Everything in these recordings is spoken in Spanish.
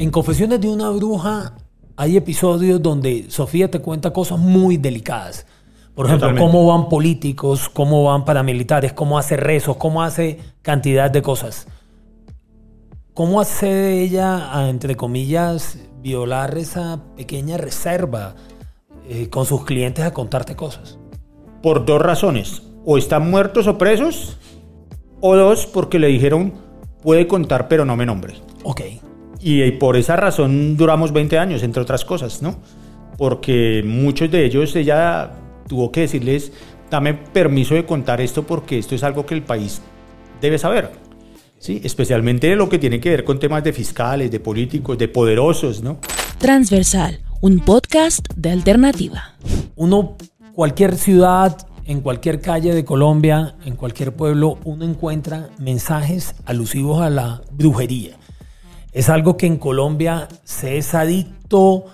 En Confesiones de una bruja hay episodios donde Sofía te cuenta cosas muy delicadas. Por ejemplo, cómo van políticos, cómo van paramilitares, cómo hace rezos, cómo hace cantidad de cosas. ¿Cómo hace ella, entre comillas, violar esa pequeña reserva eh, con sus clientes a contarte cosas? Por dos razones. O están muertos o presos, o dos, porque le dijeron, puede contar pero no me nombre. Ok. Y, eh, por esa razón duramos 20 años, entre otras cosas, ¿no? Porque muchos de ellos ella tuvo que decirles, dame permiso de contar esto porque esto es algo que el país debe saber. ¿sí? Especialmente lo que tiene que ver con temas de fiscales, de políticos, de poderosos, ¿no? Transversal, un podcast de alternativa. Uno, cualquier ciudad, en cualquier calle de Colombia, en cualquier pueblo, uno encuentra mensajes alusivos a la brujería. Es algo que en Colombia se es adicto,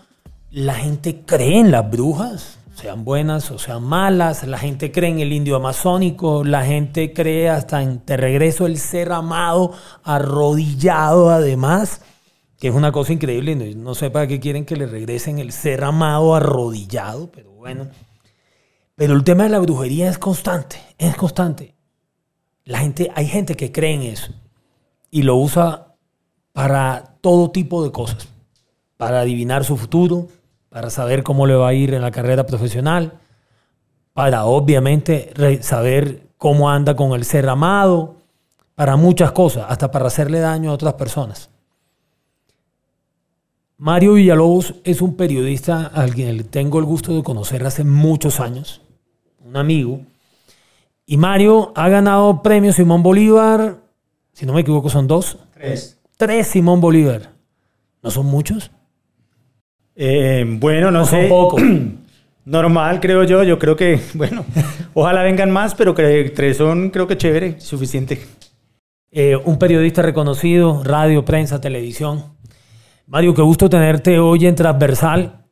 la gente cree en las brujas, sean buenas o sean malas, la gente cree en el indio amazónico, la gente cree hasta en te regreso el ser amado, arrodillado además, que es una cosa increíble, no, no sé para qué quieren que le regresen el ser amado arrodillado, pero bueno. Pero el tema de la brujería es constante, es constante. La gente, hay gente que cree en eso y lo usa para todo tipo de cosas, para adivinar su futuro, para saber cómo le va a ir en la carrera profesional, para obviamente saber cómo anda con el ser amado, para muchas cosas, hasta para hacerle daño a otras personas. Mario Villalobos es un periodista al que tengo el gusto de conocer hace muchos años, un amigo. Y Mario ha ganado premios Simón Bolívar, si no me equivoco son dos. Tres. Tres Simón Bolívar. ¿No son muchos? Eh, bueno, no, Son pocos. Normal, creo yo. Yo creo que, bueno, ojalá vengan más, pero que tres son, creo que chévere, suficiente. Eh, un periodista reconocido, radio, prensa, televisión. Mario, qué gusto tenerte hoy en Transversal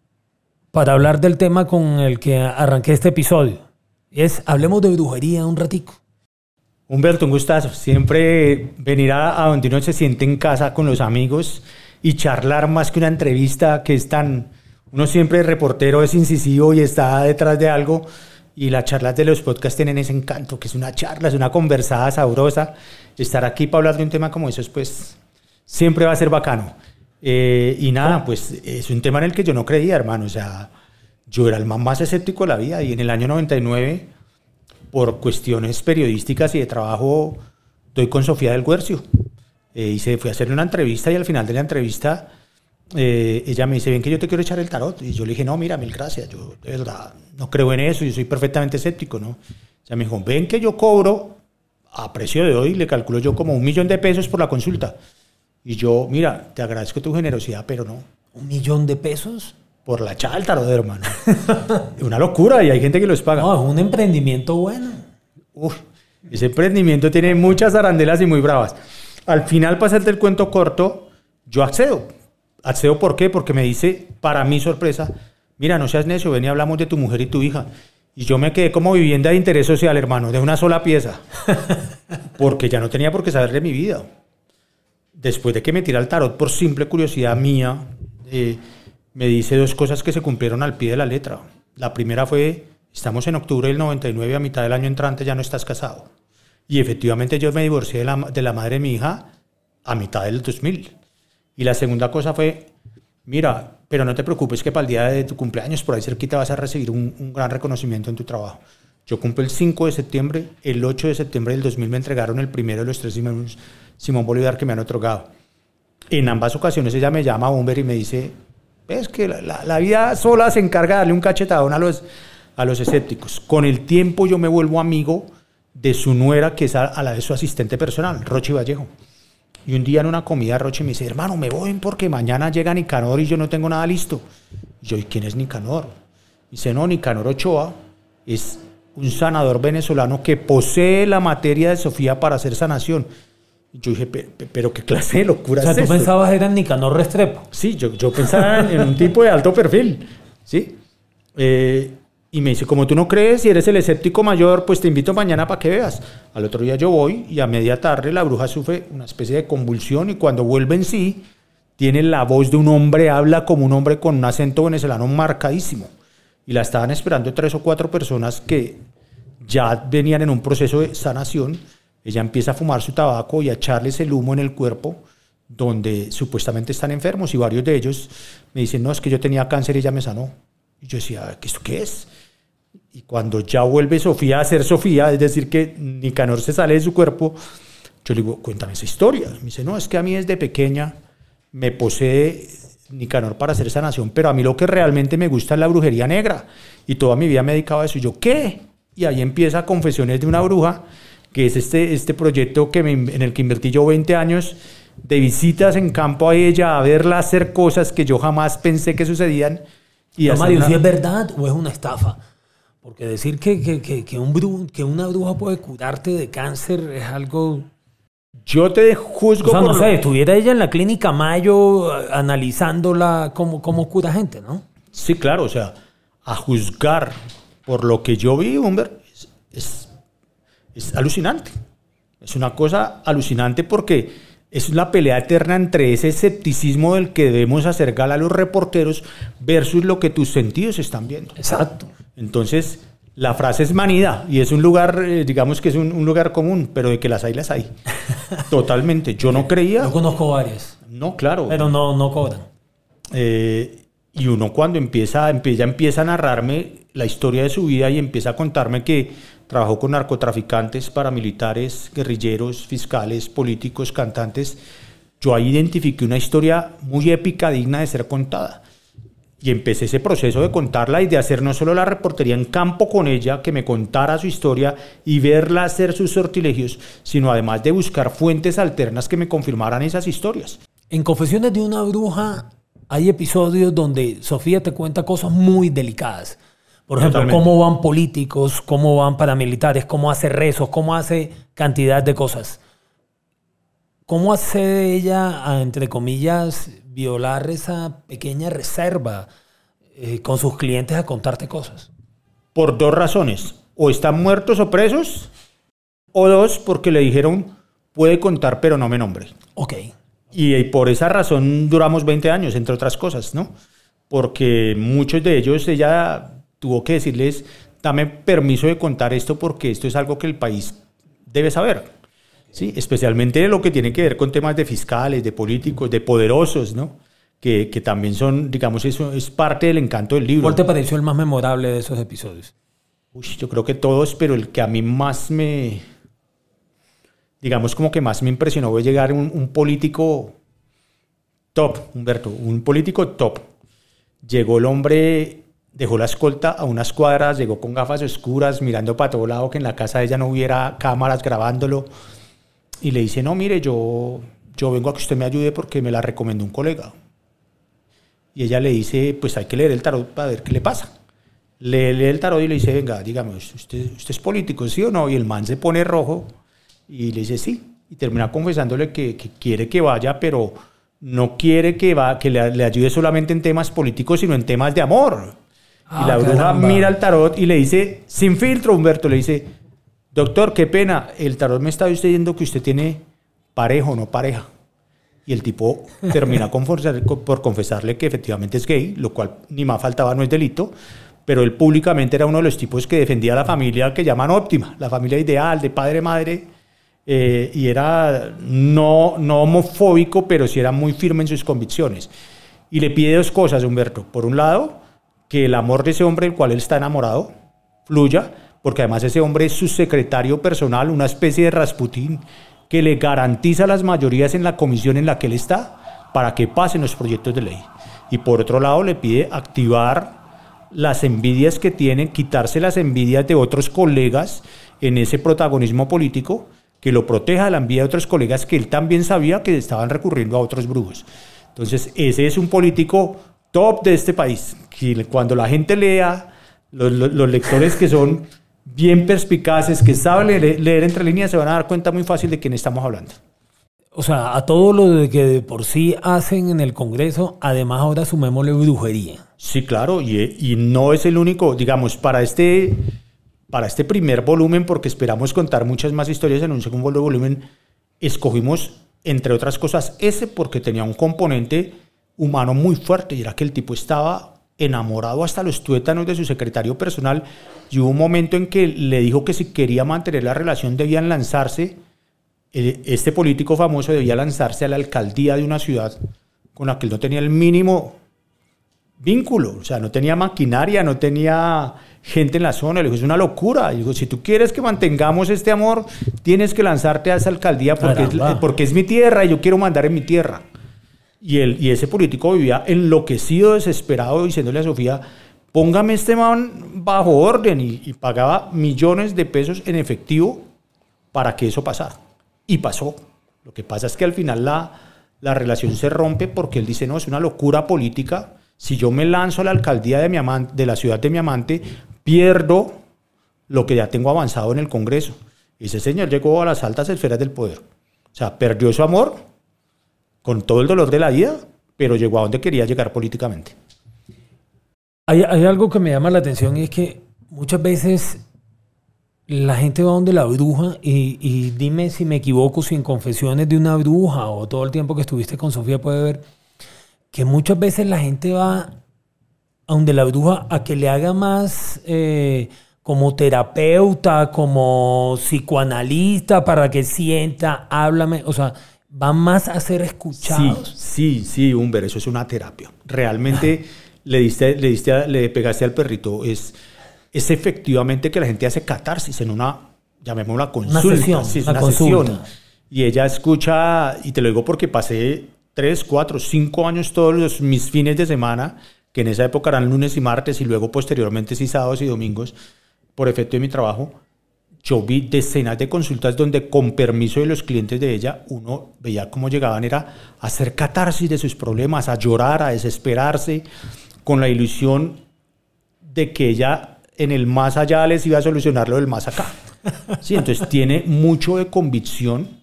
para hablar del tema con el que arranqué este episodio. es, hablemos de brujería un ratico. Humberto, un gustazo. Siempre venir a, donde uno se siente en casa con los amigos y charlar más que una entrevista que es tan... Uno siempre reportero es incisivo y está detrás de algo y las charlas de los podcasts tienen ese encanto, que es una charla, es una conversada sabrosa. Estar aquí para hablar de un tema como eso, pues siempre va a ser bacano. Eh, y nada, pues es un tema en el que yo no creía, hermano. O sea, yo era el más escéptico de la vida y en el año 99 por cuestiones periodísticas y de trabajo, estoy con Sofía del Guercio. Eh, y se fue a hacerle una entrevista y al final de la entrevista eh, ella me dice, ven que yo te quiero echar el tarot. Y yo le dije, no, mira, mil gracias, yo no creo en eso, yo soy perfectamente escéptico, ¿no? O sea, me dijo, ven que yo cobro a precio de hoy, le calculo yo como un millón de pesos por la consulta. Y yo, mira, te agradezco tu generosidad, pero no. ¿Un millón de pesos? Por la tarot de hermano. una locura y hay gente que los paga. No, es un emprendimiento bueno. Uf, ese emprendimiento tiene muchas arandelas y muy bravas. Al final, para hacerte el cuento corto, yo accedo. ¿Accedo por qué? Porque me dice, para mi sorpresa, mira, no seas necio, ven y hablamos de tu mujer y tu hija. Y yo me quedé como vivienda de interés social, hermano, de una sola pieza. Porque ya no tenía por qué saber de mi vida. Después de que me tiré al tarot por simple curiosidad mía, eh, me dice dos cosas que se cumplieron al pie de la letra. La primera fue, estamos en octubre del 99, a mitad del año entrante ya no estás casado. Y efectivamente yo me divorcié de la, madre de mi hija a mitad del 2000. Y la segunda cosa fue, mira, pero no te preocupes que para el día de tu cumpleaños, por ahí cerquita, vas a recibir un, gran reconocimiento en tu trabajo. Yo cumplo el 5 de septiembre, el 8 de septiembre del 2000 me entregaron el primero de los tres Simón Bolívar que me han otorgado. En ambas ocasiones ella me llama a y me dice, es que la, vida sola se encarga de darle un cachetadón a los, a los escépticos. Con el tiempo yo me vuelvo amigo de su nuera, que es a, la de su asistente personal, Roche Vallejo. Y un día en una comida Roche me dice, hermano, me voy porque mañana llega Nicanor y yo no tengo nada listo. yo, ¿y quién es Nicanor? Y dice, no, Nicanor Ochoa es un sanador venezolano que posee la materia de Sofía para hacer sanación. Yo dije, pero qué clase de locura. O sea, tú pensabas era Nicanor Restrepo. Sí, yo, yo pensaba en un tipo de alto perfil. ¿Sí? Eh, y me dice, como tú no crees y eres el escéptico mayor, pues te invito mañana para que veas. Al otro día yo voy y a media tarde la bruja sufre una especie de convulsión y cuando vuelve en sí, tiene la voz de un hombre, habla como un hombre con un acento venezolano marcadísimo. Y la estaban esperando tres o cuatro personas que ya venían en un proceso de sanación ella empieza a fumar su tabaco y a echarles el humo en el cuerpo donde supuestamente están enfermos y varios de ellos me dicen, no, es que yo tenía cáncer y ella me sanó. Y yo decía, ¿esto qué es? Y cuando ya vuelve Sofía a ser Sofía, es decir, que Nicanor se sale de su cuerpo, yo le digo, cuéntame esa historia. Me dice, no, es que a mí desde pequeña me posee Nicanor para hacer sanación, pero a mí lo que realmente me gusta es la brujería negra. Y toda mi vida me he dedicado a eso. Y yo, ¿qué? Y ahí empieza Confesiones de una bruja que es este, este proyecto que en el que invertí yo 20 años, de visitas en campo a ella, a verla hacer cosas que yo jamás pensé que sucedían. Y Mario, es verdad o es una estafa. Porque decir que, que, que, un que una bruja puede curarte de cáncer es algo yo te juzgo. O sea, no sé, estuviera ella en la clínica Mayo analizándola como como cura gente, ¿no? Sí, claro, o sea, a juzgar por lo que yo vi, Humber, es es alucinante. Es una cosa alucinante porque es una pelea eterna entre ese escepticismo del que debemos hacer a los reporteros versus lo que tus sentidos están viendo. Exacto. Entonces, la frase es manida y es un lugar, eh, digamos que es un, lugar común, pero de que las hay, las hay. Totalmente. Yo no creía. Yo conozco varias. No, claro. Pero no, no cobran. Eh, y uno cuando empieza, empieza a narrarme la historia de su vida y empieza a contarme que Trabajó con narcotraficantes, paramilitares, guerrilleros, fiscales, políticos, cantantes. Yo ahí identifiqué una historia muy épica, digna de ser contada. Y empecé ese proceso de contarla y de hacer no solo la reportería en campo con ella, que me contara su historia y verla hacer sus sortilegios, sino además de buscar fuentes alternas que me confirmaran esas historias. En Confesiones de una bruja hay episodios donde Sofía te cuenta cosas muy delicadas. Por ejemplo, cómo van políticos, cómo van paramilitares, cómo hace rezos, cómo hace cantidad de cosas. ¿Cómo hace ella, entre comillas, violar esa pequeña reserva eh, con sus clientes a contarte cosas? Por dos razones. O están muertos o presos, o dos, porque le dijeron, puede contar, pero no me nombre. Ok. Y, y eh, por esa razón duramos 20 años, entre otras cosas, ¿no? Porque muchos de ellos, ella tuvo que decirles, dame permiso de contar esto porque esto es algo que el país debe saber. ¿sí? especialmente lo que tiene que ver con temas de fiscales, de políticos, de poderosos, ¿no? Que, que, también son, digamos, eso es parte del encanto del libro. ¿Cuál te pareció el más memorable de esos episodios? yo creo que todos, pero el que a mí más me, digamos, como que más me impresionó fue llegar un, un político top, Humberto, un político top. Llegó el hombre Dejó la escolta a unas cuadras, llegó con gafas oscuras, mirando para todo lado, que en la casa de ella no hubiera cámaras grabándolo. Y le dice, no, mire, yo, yo vengo a que usted me ayude porque me la recomendó un colega. Y ella le dice, pues hay que leer el tarot para ver qué le pasa. Le lee el tarot y le dice, venga, dígame, ¿usted, usted es político, sí o no? Y el man se pone rojo y le dice, sí. Y termina confesándole que, quiere que vaya, pero no quiere que, va, que le, le ayude solamente en temas políticos, sino en temas de amor. Ah, y la bruja mira al tarot y le dice, sin filtro, Humberto, le dice, doctor, qué pena, el tarot me está diciendo que usted tiene pareja o no pareja. Y el tipo termina con por confesarle que efectivamente es gay, lo cual ni más faltaba, no es delito, pero él públicamente era uno de los tipos que defendía la familia que llaman óptima, la familia ideal, de padre, madre, eh, y era no, no homofóbico, pero sí era muy firme en sus convicciones. Y le pide dos cosas, Humberto. Por un lado, que el amor de ese hombre del cual él está enamorado fluya, porque además ese hombre es su secretario personal, una especie de Rasputín que le garantiza las mayorías en la comisión en la que él está para que pasen los proyectos de ley. Y por otro lado le pide activar las envidias que tienen, quitarse las envidias de otros colegas en ese protagonismo político, que lo proteja de la envidia de otros colegas que él también sabía que estaban recurriendo a otros brujos. Entonces, ese es un político top de este país. Que cuando la gente lea, los, lectores que son bien perspicaces, que saben leer, entre líneas, se van a dar cuenta muy fácil de quién estamos hablando. O sea, a todo lo que de por sí hacen en el Congreso, además ahora sumémosle brujería. Sí, claro, y, y no es el único, digamos, para este, para este primer volumen, porque esperamos contar muchas más historias en un segundo volumen, escogimos, entre otras cosas, ese porque tenía un componente humano muy fuerte y era que el tipo estaba enamorado hasta los tuétanos de su secretario personal y hubo un momento en que le dijo que si quería mantener la relación debían lanzarse, eh, este político famoso debía lanzarse a la alcaldía de una ciudad con la que él no tenía el mínimo vínculo, o sea, no tenía maquinaria, no tenía gente en la zona, le dijo, es una locura, y dijo, si tú quieres que mantengamos este amor, tienes que lanzarte a esa alcaldía porque, porque es mi tierra y yo quiero mandar en mi tierra. Y, y ese político vivía enloquecido, desesperado, diciéndole a Sofía, póngame este man bajo orden y, pagaba millones de pesos en efectivo para que eso pasara. Y pasó. Lo que pasa es que al final la, relación se rompe porque él dice, no, es una locura política. Si yo me lanzo a la alcaldía de, mi de la ciudad de mi amante, pierdo lo que ya tengo avanzado en el Congreso. Ese señor llegó a las altas esferas del poder. O sea, perdió su amor, con todo el dolor de la vida, pero llegó a donde quería llegar políticamente. Hay, algo que me llama la atención y es que muchas veces la gente va donde la bruja y, dime si me equivoco, sin confesiones de una bruja o todo el tiempo que estuviste con Sofía puede ver que muchas veces la gente va a donde la bruja a que le haga más eh, como terapeuta, como psicoanalista, para que sienta, háblame, o sea, va más a ser escuchados. Sí, sí, sí, Humber, eso es una terapia. Realmente le, diste, le, diste, le pegaste al perrito. Es, es efectivamente que la gente hace catarsis en una, llamémosla Una consulta. sí, una Sesión. Y ella escucha, y te lo digo porque pasé tres, cuatro, cinco años todos los, mis fines de semana, que en esa época eran lunes y martes, y luego posteriormente sí sábados y domingos, por efecto de mi trabajo, yo vi decenas de consultas donde con permiso de los clientes de ella uno veía cómo llegaban era a hacer catarsis de sus problemas, a llorar, a desesperarse, con la ilusión de que ella en el más allá les iba a solucionar lo del más acá. Sí, entonces tiene mucho de convicción,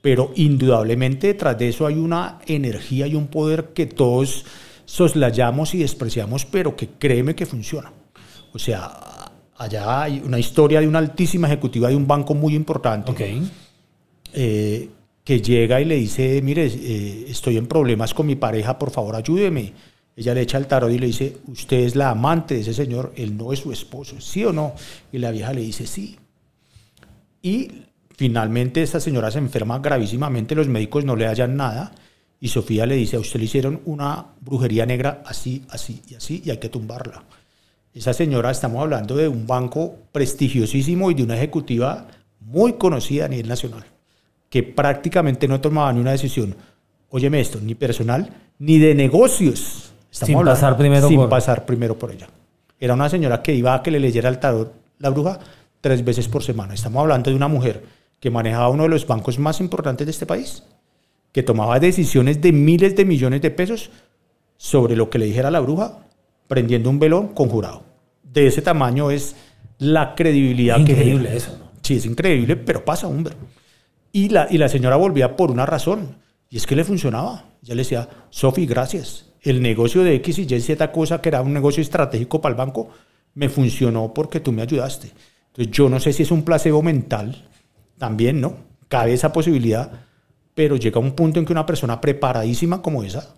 pero indudablemente detrás de eso hay una energía y un poder que todos soslayamos y despreciamos, pero que créeme que funciona. O sea, Allá hay una historia de una altísima ejecutiva de un banco muy importante eh, que llega y le dice, mire, eh, estoy en problemas con mi pareja, por favor ayúdeme. Ella le echa el tarot y le dice, usted es la amante de ese señor, él no es su esposo, ¿sí o no? Y la vieja le dice, sí. Y finalmente esta señora se enferma gravísimamente, los médicos no le hallan nada. Y Sofía le dice, a usted le hicieron una brujería negra así, así y así, y hay que tumbarla. Esa señora, estamos hablando de un banco prestigiosísimo y de una ejecutiva muy conocida a nivel nacional, que prácticamente no tomaba ni una decisión, óyeme esto, ni personal, ni de negocios. Estamos sin hablando, primero sin pasar primero por ella. Era una señora que iba a que le leyera el tarot la bruja tres veces por semana. Estamos hablando de una mujer que manejaba uno de los bancos más importantes de este país, que tomaba decisiones de miles de millones de pesos sobre lo que le dijera la bruja prendiendo un velón conjurado. De ese tamaño es la credibilidad que eso, ¿no? Sí, es increíble, pero pasa, hombre. Y la, y la señora volvía por una razón, y es que le funcionaba. Ya le decía, Sofi, gracias. El negocio de X y Y, Z cosa que era un negocio estratégico para el banco, me funcionó porque tú me ayudaste. Entonces, yo no sé si es un placebo mental, también, ¿no? Cabe esa posibilidad, pero llega un punto en que una persona preparadísima como esa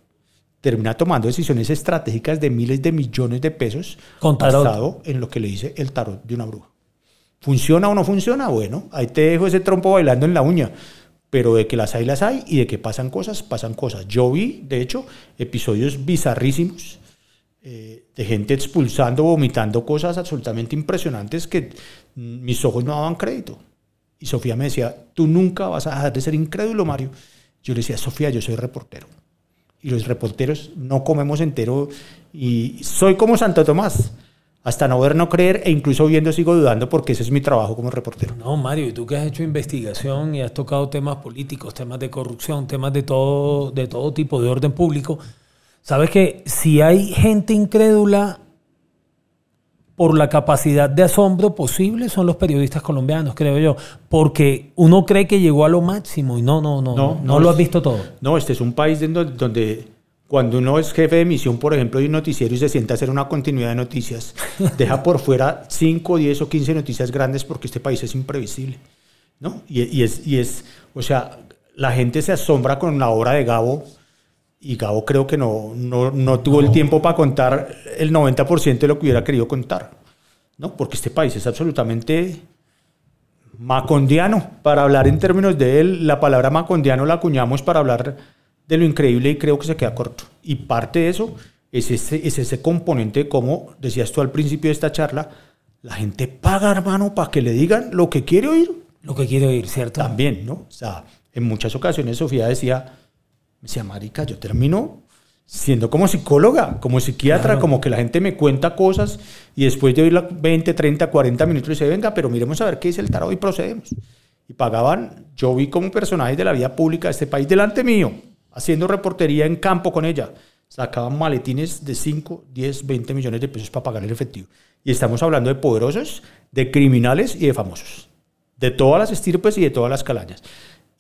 termina tomando decisiones estratégicas de miles de millones de pesos basado en lo que le dice el tarot de una bruja. ¿Funciona o no funciona? Bueno, ahí te dejo ese trompo bailando en la uña. Pero de que las hay, las hay y de que pasan cosas, pasan cosas. Yo vi, de hecho, episodios bizarrísimos eh, de gente expulsando, vomitando cosas absolutamente impresionantes que mis ojos no daban crédito. Y Sofía me decía, tú nunca vas a dejar de ser incrédulo, Mario. Yo le decía, Sofía, yo soy reportero y los reporteros no comemos entero y soy como Santo Tomás. Hasta no ver, no creer, e incluso viendo sigo dudando porque ese es mi trabajo como reportero. No, Mario, y tú que has hecho investigación y has tocado temas políticos, temas de corrupción, temas de todo, de todo tipo, de orden público, sabes que si hay gente incrédula, por la capacidad de asombro posible son los periodistas colombianos, creo yo, porque uno cree que llegó a lo máximo y no, no, no, no, lo has visto todo. No, este es un país donde, cuando uno es jefe de emisión, por ejemplo, de un noticiero y se sienta a hacer una continuidad de noticias, deja por fuera 5, 10 o 15 noticias grandes porque este país es imprevisible. ¿no? Y, y, es, y es, o sea, la gente se asombra con la obra de Gabo y Gabo creo que no, no, no tuvo el tiempo para contar el 90% de lo que hubiera querido contar, ¿no? Porque este país es absolutamente macondiano. Para hablar en términos de él, la palabra macondiano la acuñamos para hablar de lo increíble y creo que se queda corto. Y parte de eso es ese, es ese componente, como decías tú al principio de esta charla, la gente paga, hermano, para que le digan lo que quiere oír. Lo que quiere oír, ¿cierto? También, ¿no? O sea, en muchas ocasiones Sofía decía, me decía, marica, yo termino siendo como psicóloga, como psiquiatra, como que la gente me cuenta cosas y después de oírla 20, 30, 40 minutos dice, venga, pero miremos a ver qué dice el tarot y procedemos. Y pagaban, yo vi como personaje de la vida pública de este país delante mío, haciendo reportería en campo con ella. Sacaban maletines de 5, 10, 20 millones de pesos para pagar el efectivo. Y estamos hablando de poderosos, de criminales y de famosos. De todas las estirpes y de todas las calañas.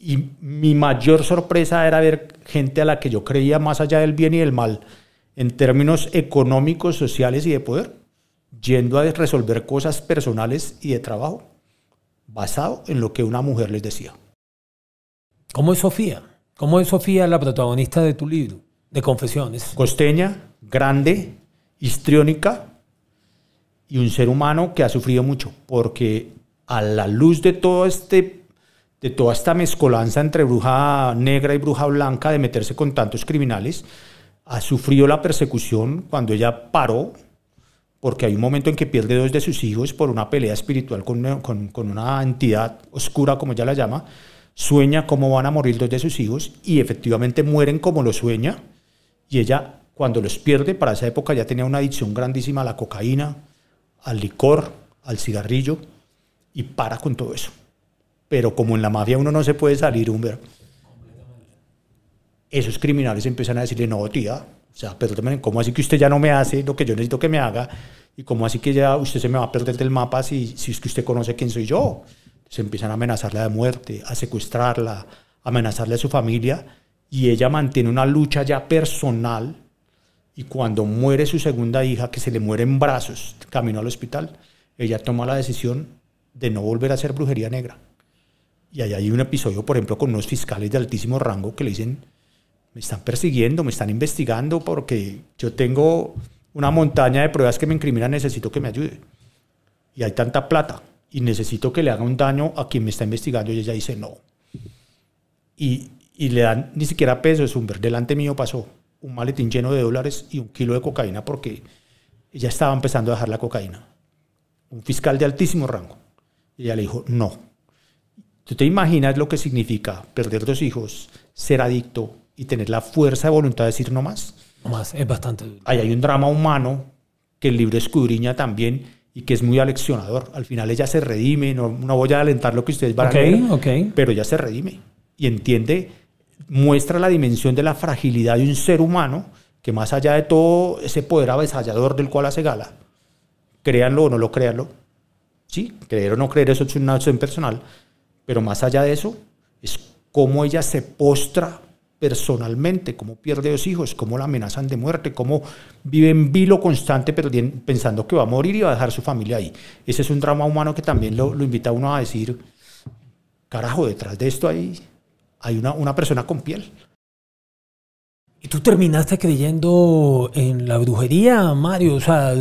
Y mi mayor sorpresa era ver gente a la que yo creía más allá del bien y del mal, en términos económicos, sociales y de poder, yendo a resolver cosas personales y de trabajo, basado en lo que una mujer les decía. ¿Cómo es Sofía? ¿Cómo es Sofía la protagonista de tu libro, de Confesiones? Costeña, grande, histriónica y un ser humano que ha sufrido mucho, porque a la luz de todo este de toda esta mezcolanza entre bruja negra y bruja blanca, de meterse con tantos criminales, ha sufrido la persecución cuando ella paró, porque hay un momento en que pierde dos de sus hijos por una pelea espiritual con, una entidad oscura, como ella la llama, sueña cómo van a morir dos de sus hijos y efectivamente mueren como lo sueña, y ella cuando los pierde, para esa época ya tenía una adicción grandísima a la cocaína, al licor, al cigarrillo, y para con todo eso pero como en la mafia uno no se puede salir, Humber esos criminales empiezan a decirle, no, tía, o sea, también ¿cómo así que usted ya no me hace lo que yo necesito que me haga? ¿Y cómo así que ya usted se me va a perder del mapa si, si es que usted conoce quién soy yo? Se empiezan a amenazarla de muerte, a secuestrarla, a amenazarle a su familia, y ella mantiene una lucha ya personal, y cuando muere su segunda hija, que se le muere en brazos, camino al hospital, ella toma la decisión de no volver a hacer brujería negra. Y ahí hay un episodio, por ejemplo, con unos fiscales de altísimo rango que le dicen, me están persiguiendo, me están investigando porque yo tengo una montaña de pruebas que me incriminan, necesito que me ayude. Y hay tanta plata y necesito que le haga un daño a quien me está investigando y ella dice no. Y, y le dan ni siquiera peso, es un ver delante mío pasó un maletín lleno de dólares y un kilo de cocaína porque ella estaba empezando a dejar la cocaína. Un fiscal de altísimo rango. ella le dijo, no, Tú te imaginas lo que significa perder dos hijos, ser adicto y tener la fuerza de voluntad de decir no más. No más, es bastante. Ahí hay un drama humano que el libro escudriña también y que es muy aleccionador. Al final ella se redime, no, voy a alentar lo que ustedes van a leer, pero ella se redime y entiende, muestra la dimensión de la fragilidad de un ser humano que más allá de todo ese poder avasallador del cual hace gala, créanlo o no lo créanlo, sí, creer o no creer eso es una acción personal, pero más allá de eso, es cómo ella se postra personalmente, cómo pierde los hijos, cómo la amenazan de muerte, cómo vive en vilo constante pensando que va a morir y va a dejar su familia ahí. Ese es un drama humano que también lo, invita a uno a decir, carajo, detrás de esto hay, hay una, persona con piel. ¿Y tú terminaste creyendo en la brujería, Mario? O sea,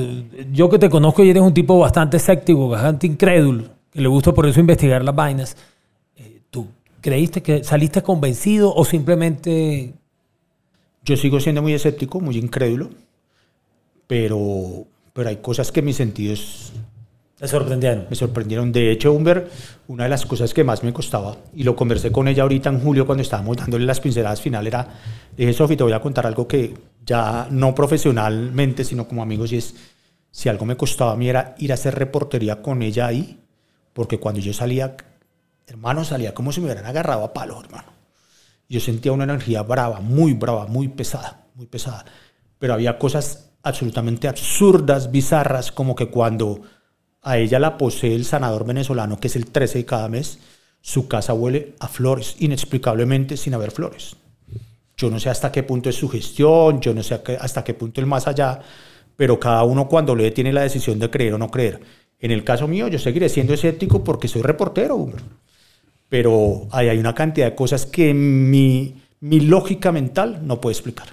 yo que te conozco y eres un tipo bastante escéptico, bastante incrédulo, que le gusta por eso investigar las vainas. ¿Tú creíste que saliste convencido o simplemente... Yo sigo siendo muy escéptico, muy incrédulo, pero, pero hay cosas que mis sentidos... Me sorprendieron. Me sorprendieron. De hecho, Humber, una de las cosas que más me costaba, y lo conversé con ella ahorita en julio cuando estábamos dándole las pinceladas final, era, dije, Sofi, te voy a contar algo que ya no profesionalmente, sino como amigos, y es, si algo me costaba a mí era ir a hacer reportería con ella ahí, porque cuando yo salía hermano, salía como si me hubieran agarrado a palos, hermano. Yo sentía una energía brava, muy brava, muy pesada, muy pesada. Pero había cosas absolutamente absurdas, bizarras, como que cuando a ella la posee el sanador venezolano, que es el 13 de cada mes, su casa huele a flores, inexplicablemente sin haber flores. Yo no sé hasta qué punto es su gestión, yo no sé hasta qué punto el más allá, pero cada uno cuando le tiene la decisión de creer o no creer. En el caso mío, yo seguiré siendo escéptico porque soy reportero pero hay una cantidad de cosas que mi, lógica mental no puede explicar.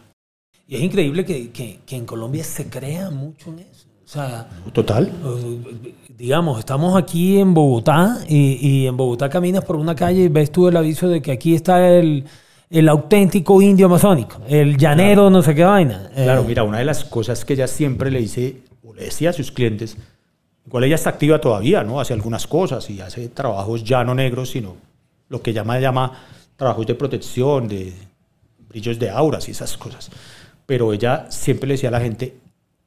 Y es increíble que, en Colombia se crea mucho en eso. O sea, total. Eh, digamos, estamos aquí en Bogotá y, en Bogotá caminas por una calle y ves tú el aviso de que aquí está el, auténtico indio amazónico, el llanero, no sé qué vaina. Eh, claro, mira, una de las cosas que ella siempre le dice o le decía a sus clientes, igual ella está activa todavía, ¿no? Hace algunas cosas y hace trabajos ya no negros, sino lo que llama, llama trabajos de protección, de brillos de auras y esas cosas. Pero ella siempre le decía a la gente,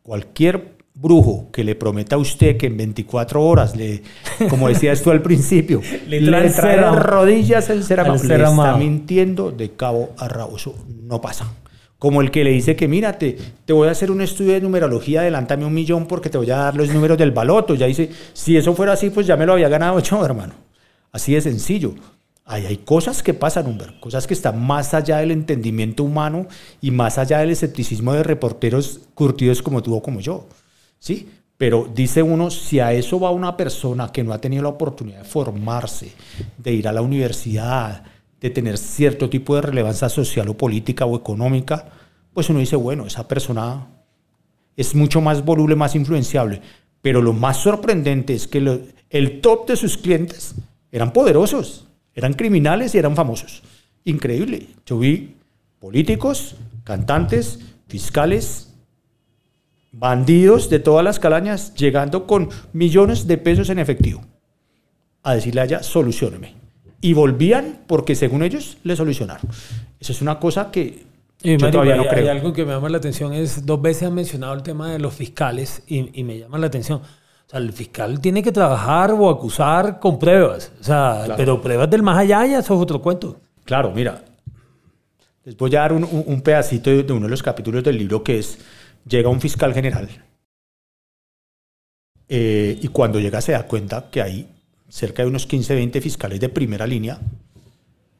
cualquier brujo que le prometa a usted que en 24 horas, le, como decía esto al principio, le, le las rodillas el ceramado, le está mintiendo de cabo a rabo. Eso no pasa. Como el que le dice que, mírate, te voy a hacer un estudio de numerología, adelántame un millón porque te voy a dar los números del baloto. Ya dice, si eso fuera así, pues ya me lo había ganado yo, hermano. Así de sencillo hay cosas que pasan, ver cosas que están más allá del entendimiento humano y más allá del escepticismo de reporteros curtidos como tú o como yo. ¿sí? Pero dice uno, si a eso va una persona que no ha tenido la oportunidad de formarse, de ir a la universidad, de tener cierto tipo de relevancia social o política o económica, pues uno dice, bueno, esa persona es mucho más voluble, más influenciable. Pero lo más sorprendente es que el top de sus clientes eran poderosos. Eran criminales y eran famosos. Increíble. Yo vi políticos, cantantes, fiscales, bandidos de todas las calañas llegando con millones de pesos en efectivo a decirle a ella, solucioneme. Y volvían porque según ellos le solucionaron. Eso es una cosa que eh, yo todavía no creo. Hay algo que me llama la atención es, dos veces han mencionado el tema de los fiscales y, y me llama la atención. O sea, el fiscal tiene que trabajar o acusar con pruebas. O sea, pero pruebas del más allá ya eso es otro cuento. Claro, mira. Les voy a dar un, pedacito de, uno de los capítulos del libro que es Llega un fiscal general. Eh, y cuando llega se da cuenta que hay cerca de unos 15, 20 fiscales de primera línea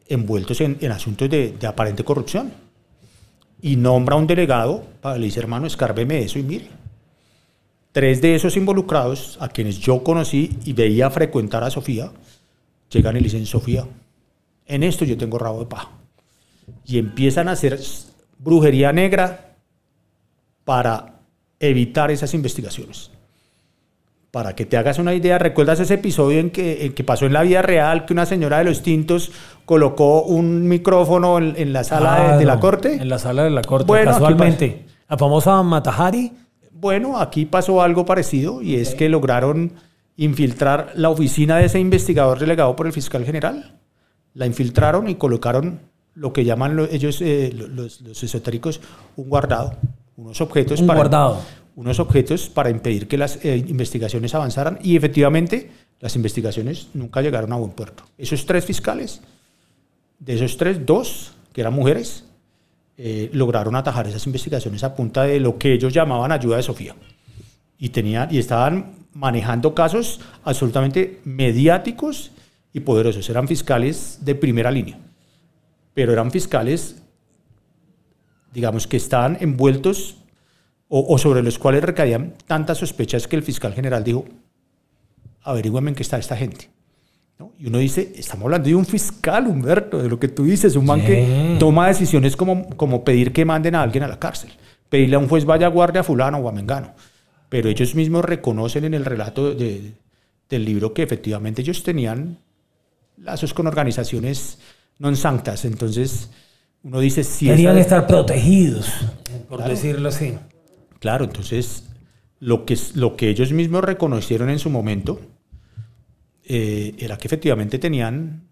envueltos en, asuntos de, aparente corrupción. Y nombra un delegado para le dice, hermano, escárbeme eso y mire. Tres de esos involucrados, a quienes yo conocí y veía frecuentar a Sofía, llegan y dicen, Sofía, en esto yo tengo rabo de paja. Y empiezan a hacer brujería negra para evitar esas investigaciones. Para que te hagas una idea, ¿recuerdas ese episodio en que, pasó en la vida real que una señora de los tintos colocó un micrófono en, la sala de, la corte? En la sala de la corte, bueno, casualmente. La famosa Matajari bueno, aquí pasó algo parecido y es que lograron infiltrar la oficina de ese investigador delegado por el fiscal general. La infiltraron y colocaron lo que llaman ellos, eh, los, esotéricos, un guardado, unos objetos, para, guardado. unos objetos para impedir que las eh, investigaciones avanzaran y efectivamente las investigaciones nunca llegaron a buen puerto. Esos tres fiscales, de esos tres, dos que eran mujeres, eh, lograron atajar esas investigaciones a punta de lo que ellos llamaban ayuda de Sofía. Y, tenían, y estaban manejando casos absolutamente mediáticos y poderosos. Eran fiscales de primera línea, pero eran fiscales, digamos, que estaban envueltos o, sobre los cuales recaían tantas sospechas que el fiscal general dijo, averigüenme en qué está esta gente. Y uno dice, estamos hablando de un fiscal, Humberto, de lo que tú dices, un man que toma decisiones como, como pedir que manden a alguien a la cárcel, pedirle a un juez vaya a guardia a fulano o a mengano. Pero ellos mismos reconocen en el relato del libro que efectivamente ellos tenían lazos con organizaciones no sanctas. Entonces, uno dice si Deberían estar protegidos, por decirlo así. Claro, entonces, lo que, lo que ellos mismos reconocieron en su momento eh, era que efectivamente tenían,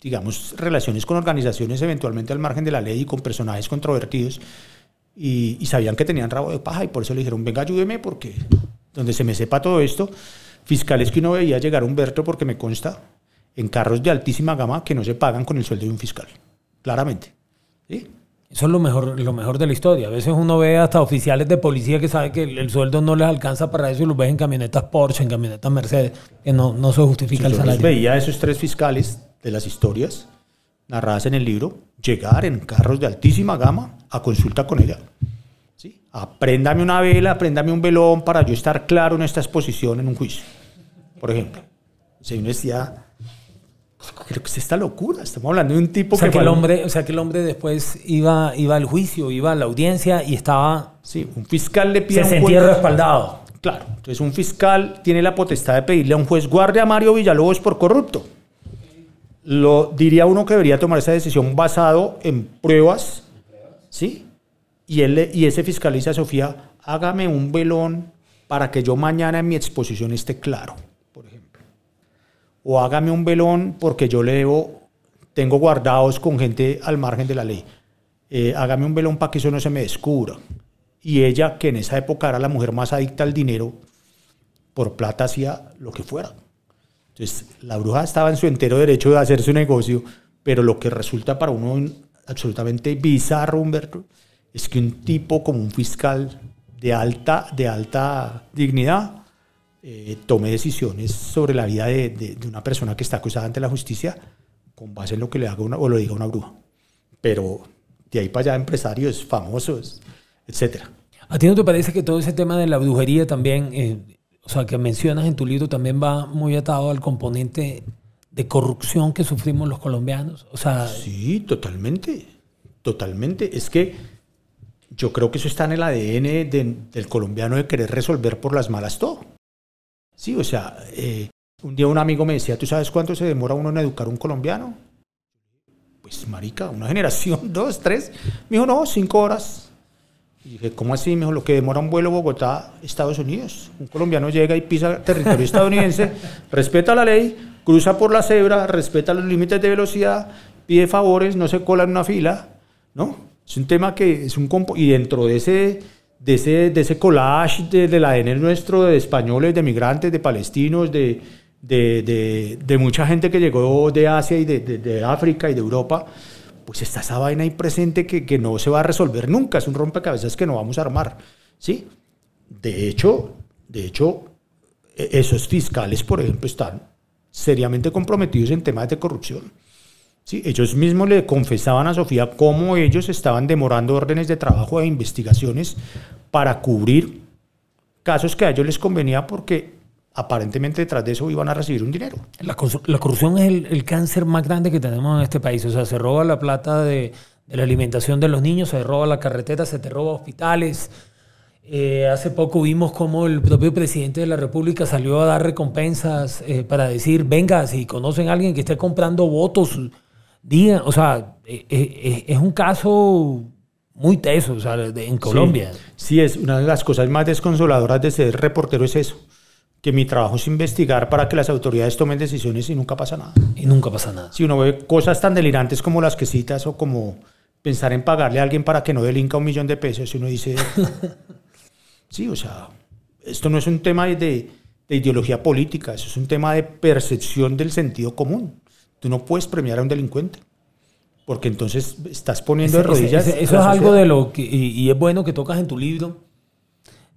digamos, relaciones con organizaciones eventualmente al margen de la ley y con personajes controvertidos y, y sabían que tenían rabo de paja y por eso le dijeron, venga, ayúdeme porque donde se me sepa todo esto, fiscales que uno veía llegar a Humberto porque me consta en carros de altísima gama que no se pagan con el sueldo de un fiscal, claramente. ¿Sí? Eso es lo mejor, lo mejor de la historia. A veces uno ve hasta oficiales de policía que sabe que el, sueldo no les alcanza para eso y los ve en camionetas Porsche, en camionetas Mercedes, que no, no se justifica el salario. veía esos tres fiscales de las historias narradas en el libro llegar en carros de altísima gama a consulta con ella. ¿Sí? Apréndame una vela, apréndame un velón para yo estar claro en esta exposición en un juicio. Por ejemplo, si uno decía, creo que es esta locura, estamos hablando de un tipo que... el hombre, o sea, que el hombre después iba, iba al juicio, iba a la audiencia y estaba... Sí, un fiscal le pide... Se sentía respaldado. Claro, entonces un fiscal tiene la potestad de pedirle a un juez guardia a Mario Villalobos por corrupto. Lo diría uno que debería tomar esa decisión basado en pruebas, ¿sí? Y, él, y ese fiscal dice a Sofía, hágame un velón para que yo mañana en mi exposición esté claro o hágame un velón porque yo le debo, tengo guardados con gente al margen de la ley. Eh, hágame un velón para que eso no se me descubra. Y ella, que en esa época era la mujer más adicta al dinero, por plata hacía lo que fuera. Entonces, la bruja estaba en su entero derecho de hacer su negocio, pero lo que resulta para uno absolutamente bizarro, Humberto, es que un tipo como un fiscal de alta, de alta dignidad eh, tome decisiones sobre la vida de, una persona que está acusada ante la justicia con base en lo que le haga una, o lo diga una bruja, Pero de ahí para allá empresarios famosos, etcétera. ¿A ti no te parece que todo ese tema de la brujería también, eh, o sea, que mencionas en tu libro, también va muy atado al componente de corrupción que sufrimos los colombianos? O sea, sí, totalmente, totalmente. Es que yo creo que eso está en el ADN del colombiano de querer resolver por las malas todo. Sí, o sea, eh, un día un amigo me decía, ¿tú sabes cuánto se demora uno en educar a un colombiano? Pues, marica, una generación, dos, tres. Me dijo, no, cinco horas. Y dije, ¿cómo así? Me dijo, lo que demora un vuelo Bogotá-Estados Unidos. Un colombiano llega y pisa territorio estadounidense, respeta la ley, cruza por la cebra, respeta los límites de velocidad, pide favores, no se cola en una fila, ¿no? Es un tema que es un... Compo y dentro de ese de ese, collage del de ADN nuestro, de españoles, de migrantes, de palestinos, de, mucha gente que llegó de Asia y de, África y de Europa, pues está esa vaina ahí presente que, no se va a resolver nunca, es un rompecabezas que no vamos a armar, ¿sí? De hecho, de hecho, e, esos fiscales, por ejemplo, están seriamente comprometidos en temas de corrupción. Sí, ellos mismos le confesaban a Sofía cómo ellos estaban demorando órdenes de trabajo e investigaciones para cubrir casos que a ellos les convenía porque aparentemente detrás de eso iban a recibir un dinero. La, corrupción es el, cáncer más grande que tenemos en este país. O sea, se roba la plata de, la alimentación de los niños, se roba la carretera, se te roba hospitales. Eh, hace poco vimos cómo el propio presidente de la República salió a dar recompensas eh, para decir, venga, si conocen a alguien que esté comprando votos digan, o sea, eh, eh, eh, es, un caso muy teso, o sea, en Colombia. Sí, es una de las cosas más desconsoladoras de ser reportero es eso, que mi trabajo es investigar para que las autoridades tomen decisiones y nunca pasa nada. Y nunca pasa nada. Si uno ve cosas tan delirantes como las que citas o como pensar en pagarle a alguien para que no delinca un millón de pesos, uno dice, sí, o sea, esto no es un tema de, de ideología política, eso es un tema de percepción del sentido común. Tú no puedes premiar a un delincuente porque entonces estás poniendo de rodillas. eso es algo de lo que, y, es bueno que tocas en tu libro,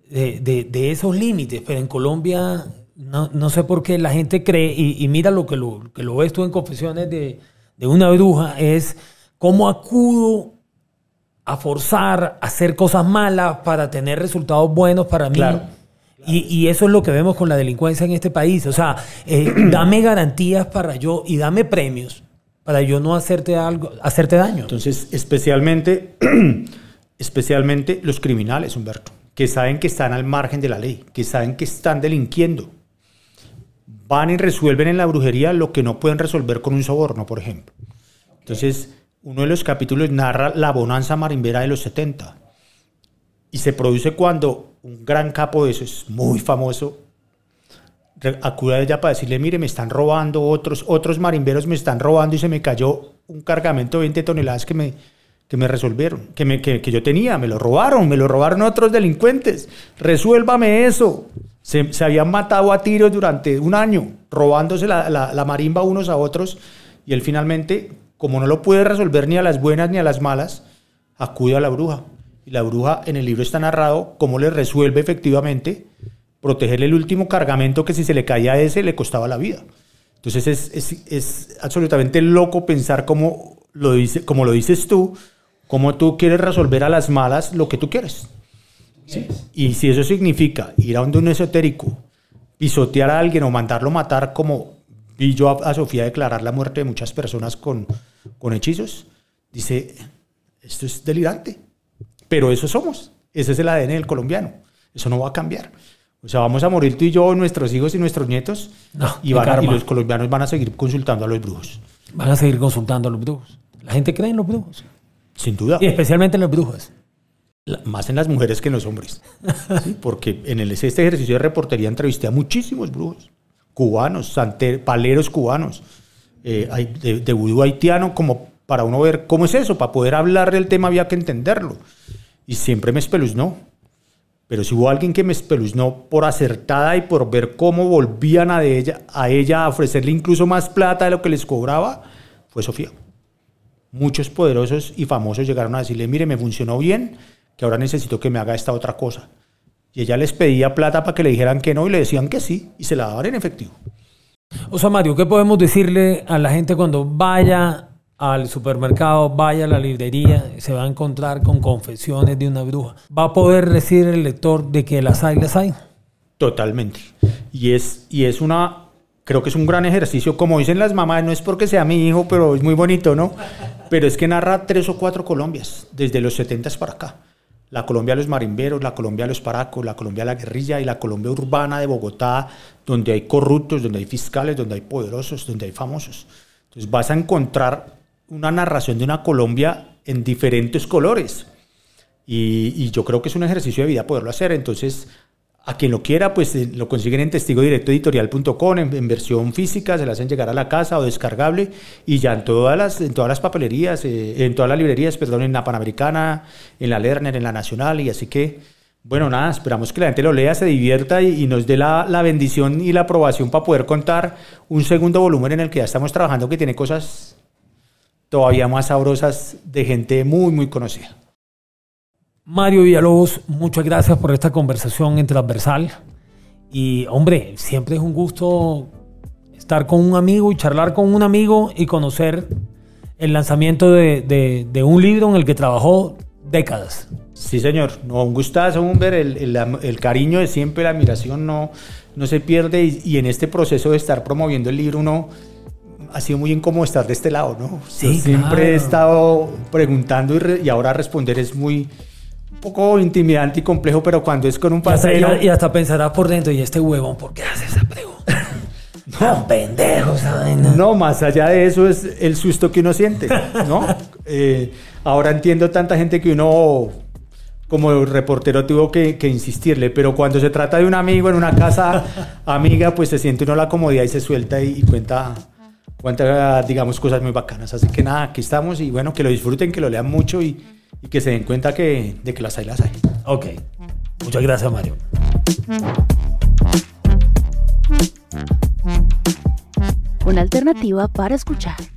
de, esos límites, pero en Colombia no, sé por qué la gente cree, y, mira lo que, lo que lo ves tú en confesiones de, de una bruja, es cómo acudo a forzar, a hacer cosas malas para tener resultados buenos para mí. Y, eso es lo que vemos con la delincuencia en este país. O sea, eh, dame garantías para yo y dame premios para yo no hacerte algo, hacerte daño. Entonces, especialmente, especialmente los criminales, Humberto, que saben que están al margen de la ley, que saben que están delinquiendo, van y resuelven en la brujería lo que no pueden resolver con un soborno, por ejemplo. Entonces, uno de los capítulos narra la bonanza marimbera de los 70 y se produce cuando un gran capo de eso, es muy famoso, acude ella para decirle, mire, me están robando, otros, otros marimberos me están robando y se me cayó un cargamento de 20 toneladas que me, me resolvieron, que, me, yo tenía, me lo robaron, me lo robaron otros delincuentes, resuélvame eso. Se, se habían matado a tiros durante un año, robándose la, la marimba unos a otros y él finalmente, como no lo puede resolver ni a las buenas ni a las malas, acude a la bruja y la bruja en el libro está narrado cómo le resuelve efectivamente protegerle el último cargamento que si se le caía a ese le costaba la vida. Entonces es, es, es absolutamente loco pensar cómo lo, dice, como lo dices tú, cómo tú quieres resolver a las malas lo que tú quieres. Y si eso significa ir a donde un esotérico, pisotear a alguien o mandarlo matar, como vi yo a, a Sofía declarar la muerte de muchas personas con, con hechizos, dice, esto es delirante. Pero eso somos. Ese es el ADN del colombiano. Eso no va a cambiar. O sea, vamos a morir tú y yo, nuestros hijos y nuestros nietos. y, los colombianos van a seguir consultando a los brujos. Van a seguir consultando a los brujos. La gente cree en los brujos. Sin duda. Y especialmente en los brujos. más en las mujeres que en los hombres. Porque en el, este ejercicio de reportería entrevisté a muchísimos brujos. Cubanos, paleros cubanos. Eh, de, de vudú haitiano, como para uno ver cómo es eso. Para poder hablar del tema había que entenderlo y siempre me espeluznó. Pero si hubo alguien que me espeluznó por acertada y por ver cómo volvían a ella, a ella ofrecerle incluso más plata de lo que les cobraba, fue Sofía. Muchos poderosos y famosos llegaron a decirle, mire, me funcionó bien, que ahora necesito que me haga esta otra cosa. Y ella les pedía plata para que le dijeran que no y le decían que sí y se la daban en efectivo. O sea, Mario, ¿qué podemos decirle a la gente cuando vaya al supermercado, vaya a la librería, se va a encontrar con confesiones de una bruja. ¿Va a poder decir el lector de que las hay, las hay? Totalmente. Y es, y es una, creo que es un gran ejercicio, como dicen las mamás, no es porque sea mi hijo, pero es muy bonito, ¿no? Pero es que narra tres o cuatro Colombias, desde los 70 para acá. La Colombia de los marimberos, la Colombia de los paracos, la Colombia de la guerrilla y la Colombia urbana de Bogotá, donde hay corruptos, donde hay fiscales, donde hay poderosos, donde hay famosos. Entonces vas a encontrar una narración de una Colombia en diferentes colores. Y, yo creo que es un ejercicio de vida poderlo hacer. Entonces, a quien lo quiera, pues eh, lo consiguen en testigodirectoeditorial.com, en, en versión física, se la hacen llegar a la casa o descargable, y ya en todas las, en todas papelerías, eh, en todas las librerías, perdón, en la Panamericana, en la Lerner, en la Nacional, y así que, bueno, nada, esperamos que la gente lo lea, se divierta y, nos dé la, la, bendición y la aprobación para poder contar un segundo volumen en el que ya estamos trabajando, que tiene cosas todavía más sabrosas de gente muy, muy conocida. Mario Villalobos, muchas gracias por esta conversación en Transversal. Y hombre, siempre es un gusto estar con un amigo y charlar con un amigo y conocer el lanzamiento de, un libro en el que trabajó décadas. Sí, señor. No, un gustazo, un El, el, cariño de siempre, la admiración no, no se pierde. Y, y en este proceso de estar promoviendo el libro, uno ha sido muy incómodo estar de este lado, ¿no? Sí, siempre he estado preguntando y, ahora responder es muy un poco intimidante y complejo, pero cuando es con un pasajero... Y hasta, y pensará por dentro, y este huevón, ¿por qué hace esa pregunta? No, pendejo, no. no, más allá de eso es el susto que uno siente, ¿no? Eh, ahora entiendo tanta gente que uno como reportero tuvo que, insistirle, pero cuando se trata de un amigo en una casa amiga, pues se siente uno la comodidad y se suelta y cuenta cuenta, digamos, cosas muy bacanas. Así que nada, aquí estamos y bueno, que lo disfruten, que lo lean mucho y, que se den cuenta que, de que las hay, las hay. Ok. Muchas gracias, Mario. Una alternativa para escuchar.